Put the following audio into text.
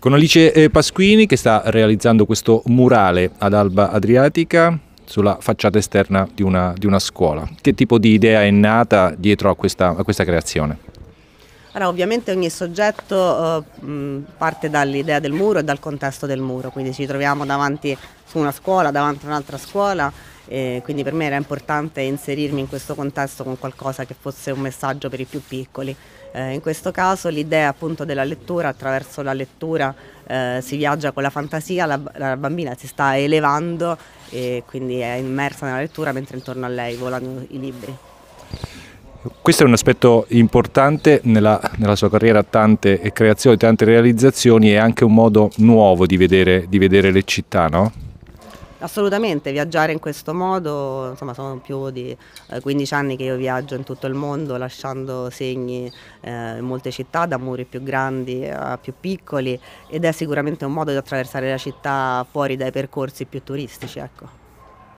Con Alice eh, Pasquini che sta realizzando questo murale ad Alba Adriatica sulla facciata esterna di una, di una scuola. Che tipo di idea è nata dietro a questa, a questa creazione? Allora, ovviamente ogni soggetto eh, parte dall'idea del muro e dal contesto del muro, quindi ci troviamo davanti su una scuola, davanti a un'altra scuola eh, quindi per me era importante inserirmi in questo contesto con qualcosa che fosse un messaggio per i più piccoli. Eh, in questo caso l'idea appunto della lettura, attraverso la lettura eh, si viaggia con la fantasia, la, la, bambina si sta elevando e quindi è immersa nella lettura mentre intorno a lei volano i libri. Questo è un aspetto importante nella, nella sua carriera, tante creazioni, tante realizzazioni e anche un modo nuovo di vedere, di vedere le città, no? Assolutamente, viaggiare in questo modo, insomma sono più di 15 eh, anni che io viaggio in tutto il mondo lasciando segni eh, in molte città, da muri più grandi a più piccoli ed è sicuramente un modo di attraversare la città fuori dai percorsi più turistici. Ecco.